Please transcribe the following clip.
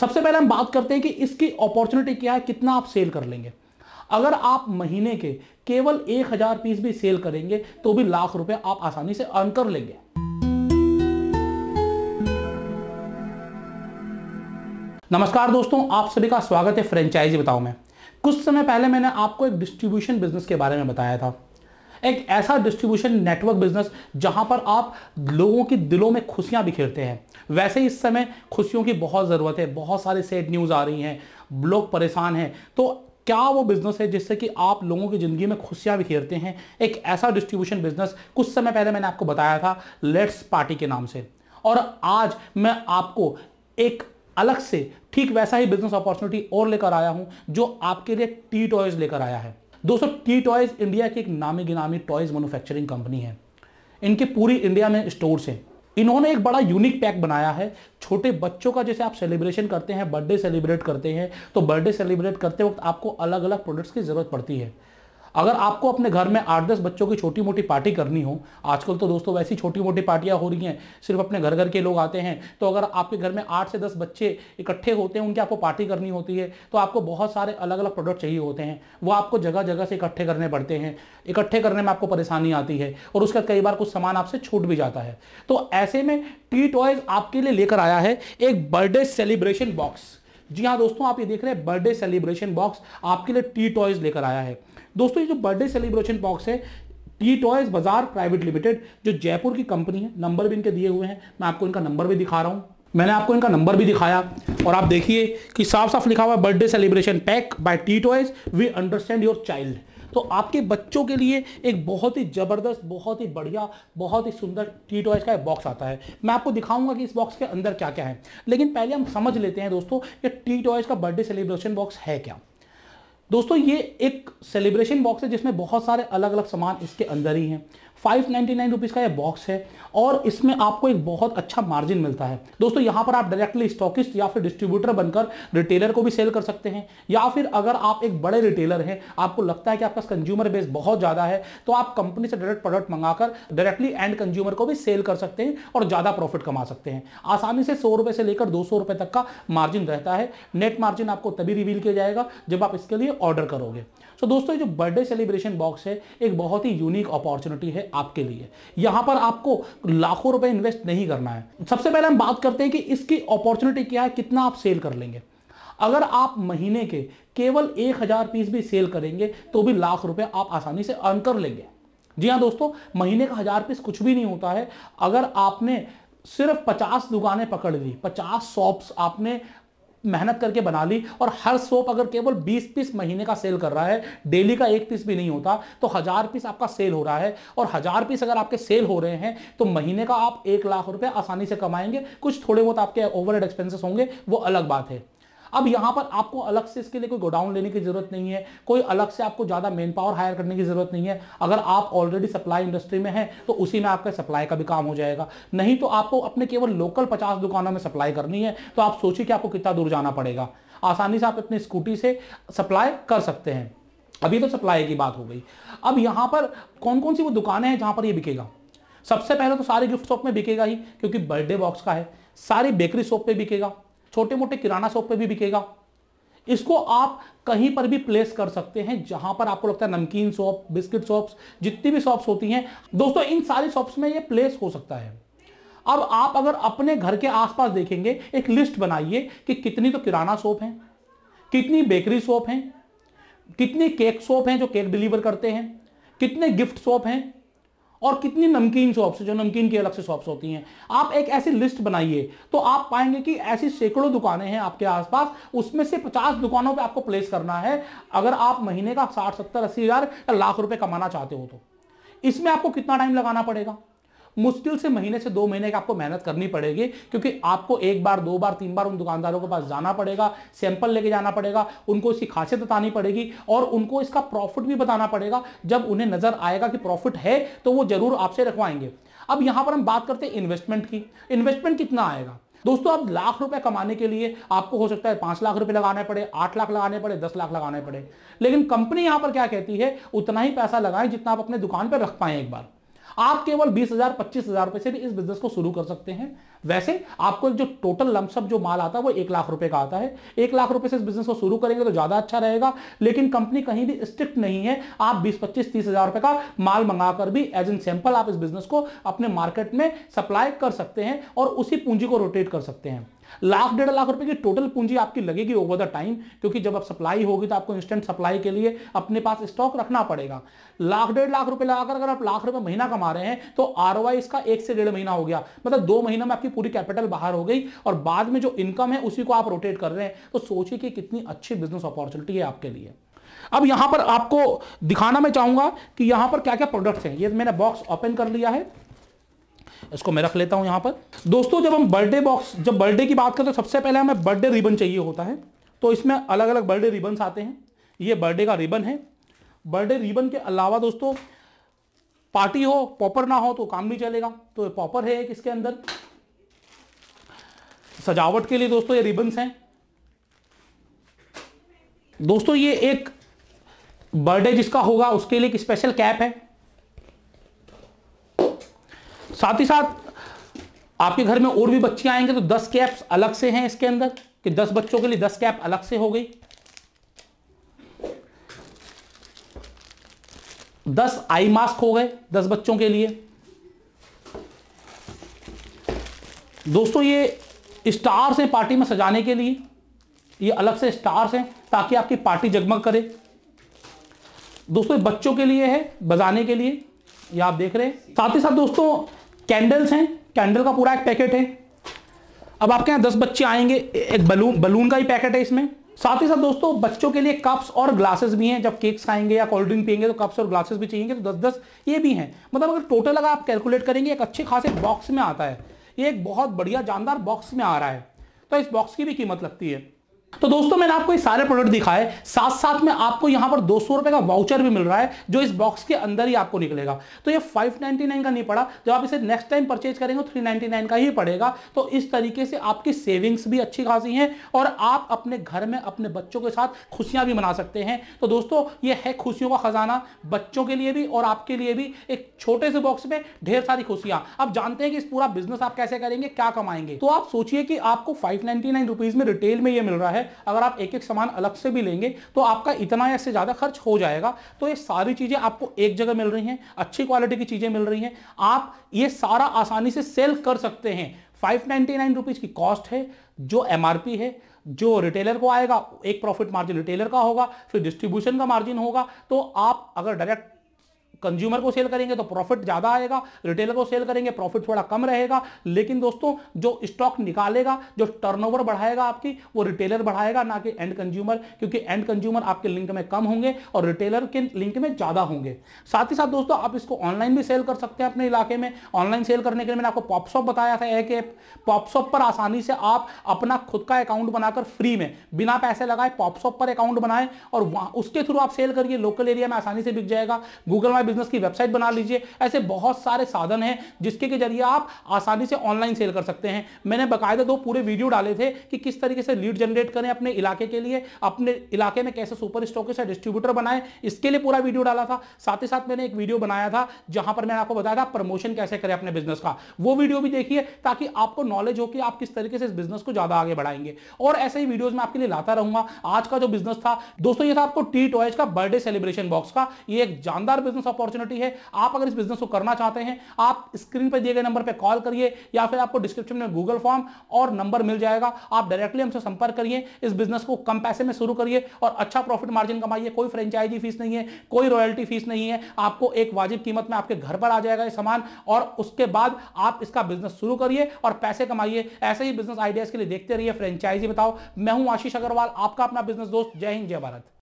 सबसे पहले हम बात करते हैं कि इसकी अपॉर्चुनिटी क्या है कितना आप सेल कर लेंगे अगर आप महीने के केवल एक हजार पीस भी सेल करेंगे तो भी लाख रुपए आप आसानी से अर्न कर लेंगे नमस्कार दोस्तों आप सभी का स्वागत है फ्रेंचाइजी बताओ मैं कुछ समय पहले मैंने आपको एक डिस्ट्रीब्यूशन बिजनेस के बारे में बताया था एक ऐसा डिस्ट्रीब्यूशन नेटवर्क बिजनेस जहां पर आप लोगों के दिलों में खुशियां बिखेरते हैं वैसे इस समय खुशियों की बहुत ज़रूरत है बहुत सारी सेड न्यूज़ आ रही हैं लोग परेशान हैं तो क्या वो बिजनेस है जिससे कि आप लोगों की ज़िंदगी में खुशियाँ बिखेरते हैं एक ऐसा डिस्ट्रीब्यूशन बिजनेस कुछ समय पहले मैंने आपको बताया था लेट्स पार्टी के नाम से और आज मैं आपको एक अलग से ठीक वैसा ही बिजनेस अपॉर्चुनिटी और लेकर आया हूं जो आपके लिए टी टॉयज लेकर आया है दोस्तों टी टॉयज इंडिया की एक नामी गिनामी टॉयज मैन्युफैक्चरिंग कंपनी है इनके पूरी इंडिया में स्टोर्स हैं इन्होंने एक बड़ा यूनिक पैक बनाया है छोटे बच्चों का जैसे आप सेलिब्रेशन करते हैं बर्थडे सेलिब्रेट करते हैं तो बर्थडे सेलिब्रेट करते वक्त आपको अलग अलग प्रोडक्ट्स की ज़रूरत पड़ती है अगर आपको अपने घर में आठ दस बच्चों की छोटी मोटी पार्टी करनी हो आजकल तो दोस्तों वैसी छोटी मोटी पार्टियां हो रही हैं सिर्फ अपने घर घर के लोग आते हैं तो अगर आपके घर में आठ से दस बच्चे इकट्ठे होते हैं उनकी आपको पार्टी करनी होती है तो आपको बहुत सारे अलग अलग प्रोडक्ट चाहिए होते हैं वो आपको जगह जगह से इकट्ठे करने पड़ते हैं इकट्ठे करने में आपको परेशानी आती है और उसका कई बार कुछ सामान आपसे छूट भी जाता है तो ऐसे में टी टॉयज आपके लिए लेकर आया है एक बर्थडे सेलिब्रेशन बॉक्स जी हाँ दोस्तों आप ये देख रहे हैं बर्थडे सेलिब्रेशन बॉक्स आपके लिए टी टॉयज लेकर आया है दोस्तों ये जो बर्थडे सेलिब्रेशन बॉक्स है टी टॉयज बाजार प्राइवेट लिमिटेड जो जयपुर की कंपनी है नंबर भी इनके दिए हुए हैं मैं आपको इनका नंबर भी दिखा रहा हूँ मैंने आपको इनका नंबर भी दिखाया और आप देखिए कि साफ साफ लिखा हुआ है birthday celebration pack by T Toys we understand your child तो आपके बच्चों के लिए एक बहुत ही ज़बरदस्त बहुत ही बढ़िया बहुत ही सुंदर टी टॉयज का एक बॉक्स आता है मैं आपको दिखाऊंगा कि इस बॉक्स के अंदर क्या क्या है लेकिन पहले हम समझ लेते हैं दोस्तों ये टी टॉयज का बर्थडे सेलिब्रेशन बॉक्स है क्या दोस्तों ये एक सेलिब्रेशन बॉक्स है जिसमें बहुत सारे अलग अलग सामान इसके अंदर ही हैं फाइव नाइन्टी का ये बॉक्स है और इसमें आपको एक बहुत अच्छा मार्जिन मिलता है दोस्तों यहां पर आप डायरेक्टली स्टॉकिस्ट या फिर डिस्ट्रीब्यूटर बनकर रिटेलर को भी सेल कर सकते हैं या फिर अगर आप एक बड़े रिटेलर हैं आपको लगता है कि आपका कंज्यूमर बेस बहुत ज़्यादा है तो आप कंपनी से डायरेक्ट प्रोडक्ट मंगाकर डायरेक्टली एंड कंज्यूमर को भी सेल कर सकते हैं और ज़्यादा प्रॉफिट कमा सकते हैं आसानी से सौ से लेकर दो सौ तक का मार्जिन रहता है नेट मार्जिन आपको तभी रिवील किया जाएगा जब आप इसके लिए ऑर्डर करोगे तो दोस्तों जो बर्थडे सेलिब्रेशन बॉक्स है एक बहुत ही यूनिक अपॉर्चुनिटी है आपके लिए यहां पर आपको लाखों रुपए इन्वेस्ट नहीं करना है सबसे पहले हम बात करते हैं कि इसकी अपॉर्चुनिटी क्या है कितना आप सेल कर लेंगे अगर आप महीने के केवल एक हजार पीस भी सेल करेंगे तो भी लाख रुपए आप आसानी से अर्न कर लेंगे जी हाँ दोस्तों महीने का हजार पीस कुछ भी नहीं होता है अगर आपने सिर्फ पचास दुकानें पकड़ ली पचास शॉप्स आपने मेहनत करके बना ली और हर सोप अगर केवल 20 पीस महीने का सेल कर रहा है डेली का एक पीस भी नहीं होता तो हज़ार पीस आपका सेल हो रहा है और हज़ार पीस अगर आपके सेल हो रहे हैं तो महीने का आप एक लाख रुपये आसानी से कमाएंगे कुछ थोड़े बहुत आपके ओवर एक्सपेंसेस होंगे वो अलग बात है अब यहां पर आपको अलग से इसके लिए कोई गोडाउन लेने की जरूरत नहीं है कोई अलग से आपको ज्यादा मेन पावर हायर करने की जरूरत नहीं है अगर आप ऑलरेडी सप्लाई इंडस्ट्री में है तो उसी में आपका सप्लाई का भी काम हो जाएगा नहीं तो आपको अपने केवल लोकल पचास दुकानों में सप्लाई करनी है तो आप सोचिए कि आपको कितना दूर जाना पड़ेगा आसानी से आप अपनी स्कूटी से सप्लाई कर सकते हैं अभी तो सप्लाई की बात हो गई अब यहां पर कौन कौन सी वो दुकानें हैं जहां पर ये बिकेगा सबसे पहले तो सारे गिफ्ट शॉप में बिकेगा ही क्योंकि बर्थडे बॉक्स का है सारी बेकरी शॉप पे बिकेगा छोटे मोटे किराना शॉप पे भी बिकेगा इसको आप कहीं पर भी प्लेस कर सकते हैं जहां पर आपको लगता है नमकीन शॉप बिस्किट शॉप्स जितनी भी शॉप्स होती हैं दोस्तों इन सारी शॉप्स में ये प्लेस हो सकता है अब आप अगर अपने घर के आसपास देखेंगे एक लिस्ट बनाइए कि कितनी तो किराना शॉप है कितनी बेकरी शॉप हैं कितनी केक शॉप हैं जो केक डिलीवर करते हैं कितने गिफ्ट शॉप हैं और कितनी नमकीन शॉप्स जो नमकीन की अलग से शॉप्स होती हैं आप एक ऐसी लिस्ट बनाइए तो आप पाएंगे कि ऐसी सैकड़ों दुकानें हैं आपके आसपास उसमें से 50 दुकानों पे आपको प्लेस करना है अगर आप महीने का साठ सत्तर अस्सी हज़ार या लाख रुपए कमाना चाहते हो तो इसमें आपको कितना टाइम लगाना पड़ेगा मुश्किल से महीने से दो महीने की आपको मेहनत करनी पड़ेगी क्योंकि आपको एक बार दो बार तीन बार उन दुकानदारों के पास जाना पड़ेगा सैंपल लेके जाना पड़ेगा उनको इसकी खासियत बतानी पड़ेगी और उनको इसका प्रॉफिट भी बताना पड़ेगा जब उन्हें नजर आएगा कि प्रॉफिट है तो वो जरूर आपसे रखवाएंगे अब यहां पर हम बात करते हैं इन्वेस्टमेंट की इन्वेस्टमेंट कितना आएगा दोस्तों आप लाख रुपए कमाने के लिए आपको हो सकता है पांच लाख रुपए लगाने पड़े आठ लाख लगाने पड़े दस लाख लगाने पड़े लेकिन कंपनी यहां पर क्या कहती है उतना ही पैसा लगाएं जितना आप अपने दुकान पर रख पाए एक बार आप केवल बीस हजार पच्चीस हजार रुपए से भी इस बिजनेस को शुरू कर सकते हैं वैसे आपको जो टोटल लमसम जो माल आता है वो एक लाख रुपए का आता है एक लाख रुपए से इस बिजनेस को शुरू करेंगे तो ज्यादा अच्छा रहेगा लेकिन कंपनी कहीं भी स्ट्रिक्ट नहीं है आप बीस पच्चीस तीस हजार रुपए का माल मंगाकर भी एज एन सैंपल आप इस बिजनेस को अपने मार्केट में सप्लाई कर सकते हैं और उसी पूंजी को रोटेट कर सकते हैं लाख डेढ़ लाख रुपए की टोटल पूंजी आपकी लगेगी ओवर द टाइम क्योंकि जब आप सप्लाई होगी तो आपको इंस्टेंट सप्लाई के लिए अपने पास स्टॉक रखना पड़ेगा लाख डेढ़ लाख रुपए लगाकर अगर आप लाख रुपए महीना कमा रहे हैं तो आर इसका एक से डेढ़ महीना हो गया मतलब दो महीना में आपकी पूरी कैपिटल बाहर हो गई और बाद में जो इनकम है उसी को आप रोटेट कर रहे हैं तो सोचिए कि कितनी अच्छी बिजनेस अपॉर्चुनिटी है आपके लिए अब यहां पर आपको दिखाना मैं चाहूंगा कि यहां पर क्या क्या प्रोडक्ट्स हैं ये मैंने बॉक्स ओपन कर लिया है इसको मैं रख लेता हूं यहां पर दोस्तों जब हम बर्थडे बॉक्स जब बर्थडे की बात करते हैं सबसे पहले हमें बर्थडे रिबन चाहिए होता है तो इसमें अलग अलग बर्थडे रिबन्स आते हैं ये बर्थडे का रिबन है बर्थडे रिबन के अलावा दोस्तों पार्टी हो पॉपर ना हो तो काम नहीं चलेगा तो पॉपर है एक इसके अंदर सजावट के लिए दोस्तों ये रिबन्स हैं दोस्तों ये एक बर्थडे जिसका होगा उसके लिए एक स्पेशल कैप है साथ ही साथ आपके घर में और भी बच्चे आएंगे तो दस कैप्स अलग से हैं इसके अंदर कि दस बच्चों के लिए दस कैप अलग से हो गई दस आई मास्क हो गए दस बच्चों के लिए दोस्तों ये स्टार्स हैं पार्टी में सजाने के लिए ये अलग से स्टार्स हैं ताकि आपकी पार्टी जगमग करे दोस्तों बच्चों के लिए है बजाने के लिए ये आप देख रहे हैं साथ ही साथ दोस्तों कैंडल्स हैं कैंडल का पूरा एक पैकेट है अब आपके यहाँ दस बच्चे आएंगे एक बलून बलून का ही पैकेट है इसमें साथ ही साथ दोस्तों बच्चों के लिए कप्स और ग्लासेस भी हैं जब केक्स खाएंगे या कोल्ड ड्रिंक पियेंगे तो कप्स और ग्लासेस भी चाहिए तो दस दस ये भी हैं मतलब अगर टोटल अगर आप कैलकुलेट करेंगे एक अच्छे खासे बॉक्स में आता है ये एक बहुत बढ़िया जानदार बॉक्स में आ रहा है तो इस बॉक्स की भी कीमत लगती है तो दोस्तों मैंने आपको ये सारे प्रोडक्ट दिखाए साथ साथ में आपको यहां पर दो सौ रुपए का वाउचर भी मिल रहा है जो इस बॉक्स के अंदर ही आपको निकलेगा तो ये 599 का नहीं पड़ा जब आप इसे नेक्स्ट टाइम परचेज करेंगे तो 399 का ही पड़ेगा तो इस तरीके से आपकी सेविंग्स भी अच्छी खासी हैं और आप अपने घर में अपने बच्चों के साथ खुशियां भी मना सकते हैं तो दोस्तों ये है खुशियों का खजाना बच्चों के लिए भी और आपके लिए भी एक छोटे से बॉक्स में ढेर सारी खुशियां आप जानते हैं कि इस पूरा बिजनेस आप कैसे करेंगे क्या कमाएंगे तो आप सोचिए कि आपको फाइव नाइनटी में रिटेल में यह मिल रहा है है अगर आप एक एक सामान अलग से भी लेंगे तो आपका इतना या से ज़्यादा खर्च हो जाएगा तो ये सारी चीज़ें आपको एक जगह मिल रही हैं अच्छी क्वालिटी की चीज़ें मिल रही हैं आप ये सारा आसानी से सेल कर सकते हैं फाइव नाइन्टी नाइन की कॉस्ट है जो एम है जो रिटेलर को आएगा एक प्रॉफिट मार्जिन रिटेलर का होगा फिर डिस्ट्रीब्यूशन का मार्जिन होगा तो आप अगर डायरेक्ट कंज्यूमर को सेल करेंगे तो प्रॉफिट ज्यादा आएगा रिटेलर को सेल करेंगे प्रॉफिट थोड़ा कम रहेगा लेकिन दोस्तों जो स्टॉक निकालेगा जो टर्नओवर बढ़ाएगा आपकी वो रिटेलर बढ़ाएगा ना कि एंड कंज्यूमर क्योंकि एंड कंज्यूमर आपके लिंक में कम होंगे और रिटेलर के लिंक में ज्यादा होंगे साथ ही साथ दोस्तों आप इसको ऑनलाइन भी सेल कर सकते हैं अपने इलाके में ऑनलाइन सेल करने के लिए मैंने आपको पॉपसॉप बताया था एक पॉपशॉप पॉपसॉप पर आसानी से आप अपना खुद का अकाउंट बनाकर फ्री में बिना पैसे लगाए पॉपसॉप पर अकाउंट बनाए और उसके थ्रू आप सेल करिए लोकल एरिया में आसानी से बिक जाएगा गूगल माई बिजनेस की वेबसाइट बना लीजिए ऐसे बहुत सारे साधन हैं जिसके के जरिए आप आसानी से ऑनलाइन सेल कर सकते हैं मैंने बकायदा दो पूरे वीडियो डाले थे कि किस तरीके से लीड जनरेट करें अपने इलाके के लिए अपने इलाके में कैसे सुपर स्टॉक स्टॉकिस्ट डिस्ट्रीब्यूटर बनाए इसके लिए पूरा वीडियो डाला था साथ ही साथ मैंने एक वीडियो बनाया था जहां पर मैंने आपको बताया था प्रमोशन कैसे करें अपने बिजनेस का वो वीडियो भी देखिए ताकि आपको नॉलेज हो कि आप किस तरीके से इस बिजनेस को ज्यादा आगे बढ़ाएंगे और ऐसे ही वीडियोज में आपके लिए लाता रहूंगा आज का जो बिजनेस था दोस्तों ये था आपको टी टॉयज का बर्थडे सेलिब्रेशन बॉक्स का ये एक जानदार बिजनेस अपॉर्चुनिटी है आप अगर इस बिजनेस को करना चाहते हैं आप स्क्रीन पर दिए गए नंबर पर कॉल करिए या फिर आपको डिस्क्रिप्शन में गूगल फॉर्म और नंबर मिल जाएगा आप डायरेक्टली हमसे संपर्क करिए इस बिजनेस को कम पैसे में शुरू करिए और अच्छा प्रॉफिट मार्जिन कमाइए कोई फ्रेंचाइजी फीस नहीं है कोई रॉयल्टी फीस नहीं है आपको एक वाजिब कीमत में आपके घर पर आ जाएगा ये सामान और उसके बाद आप इसका बिजनेस शुरू करिए और पैसे कमाइए ऐसे ही बिजनेस आइडियाज के लिए देखते रहिए फ्रेंचाइजी बताओ मैं हूं आशीष अग्रवाल आपका अपना बिजनेस दोस्त जय हिंद जय भारत